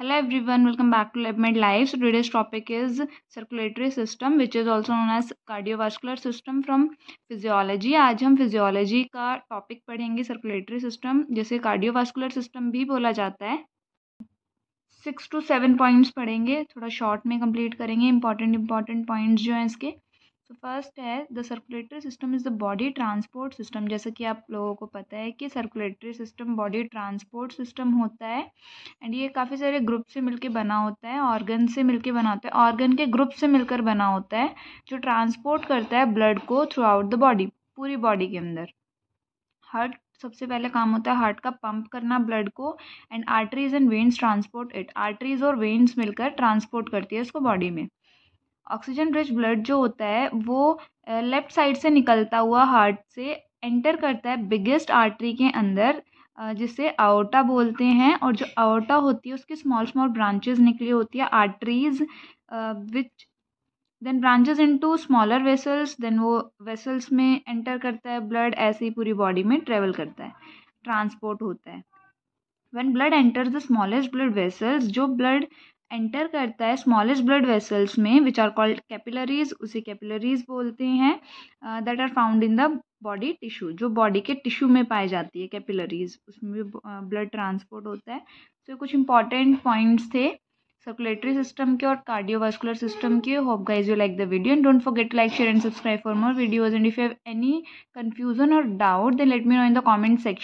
hello everyone welcome back to levment life today's topic is circulatory system which is also known as cardiovascular system from physiology आज हम physiology का topic पढ़ेंगे circulatory system जिसे cardiovascular system भी बोला जाता है six to seven points पढ़ेंगे थोड़ा शॉर्ट में कंप्लीट करेंगे इंपॉर्टेंट इंपॉर्टेंट पॉइंट्स जो हैं इसके तो फर्स्ट है the circulatory system is the body transport system जैसे कि आप लोगों को पता है कि circulatory system body transport system होता है एंड ये काफ़ी सारे ग्रुप से मिलके बना होता है ऑर्गन से मिलके बना होता है ऑर्गन के ग्रुप से मिलकर बना होता है जो ट्रांसपोर्ट करता है ब्लड को थ्रू आउट द बॉडी पूरी बॉडी के अंदर हार्ट सबसे पहले काम होता है हार्ट का पंप करना ब्लड को and arteries and veins transport it arteries और वेन्स मिलकर ट्रांसपोर्ट करती है इसको बॉडी में ऑक्सीजन रिच ब्लड जो होता है वो लेफ़्ट साइड से निकलता हुआ हार्ट से एंटर करता है बिगेस्ट आर्टरी के अंदर जिसे आओटा बोलते हैं और जो आओटा होती है उसकी स्मॉल स्मॉल ब्रांचेज निकली होती है arteries which then branches into smaller vessels then वो वेसल्स में एंटर करता है ब्लड ऐसे ही पूरी बॉडी में ट्रेवल करता है ट्रांसपोर्ट होता है when blood enter the smallest blood vessels जो ब्लड एंटर करता है स्मॉलेस्ट ब्लड वेसल्स में विच आर कॉल्ड कैपिलरीज उसे कैपिलरीज बोलते हैं that are found in the body tissue जो बॉडी के टिश्यू में पाई जाती है कैपिलरीज उसमें भी ब्लड uh, ट्रांसपोर्ट होता है सो so, कुछ इंपॉर्टेंट पॉइंट्स थे सर्कुलेटरी सिस्टम के और कार्डियोवास्कुलर सिस्टम के hope guys you like the video and don't forget like share and subscribe for more videos and if you have any confusion or doubt then let me know in the comment section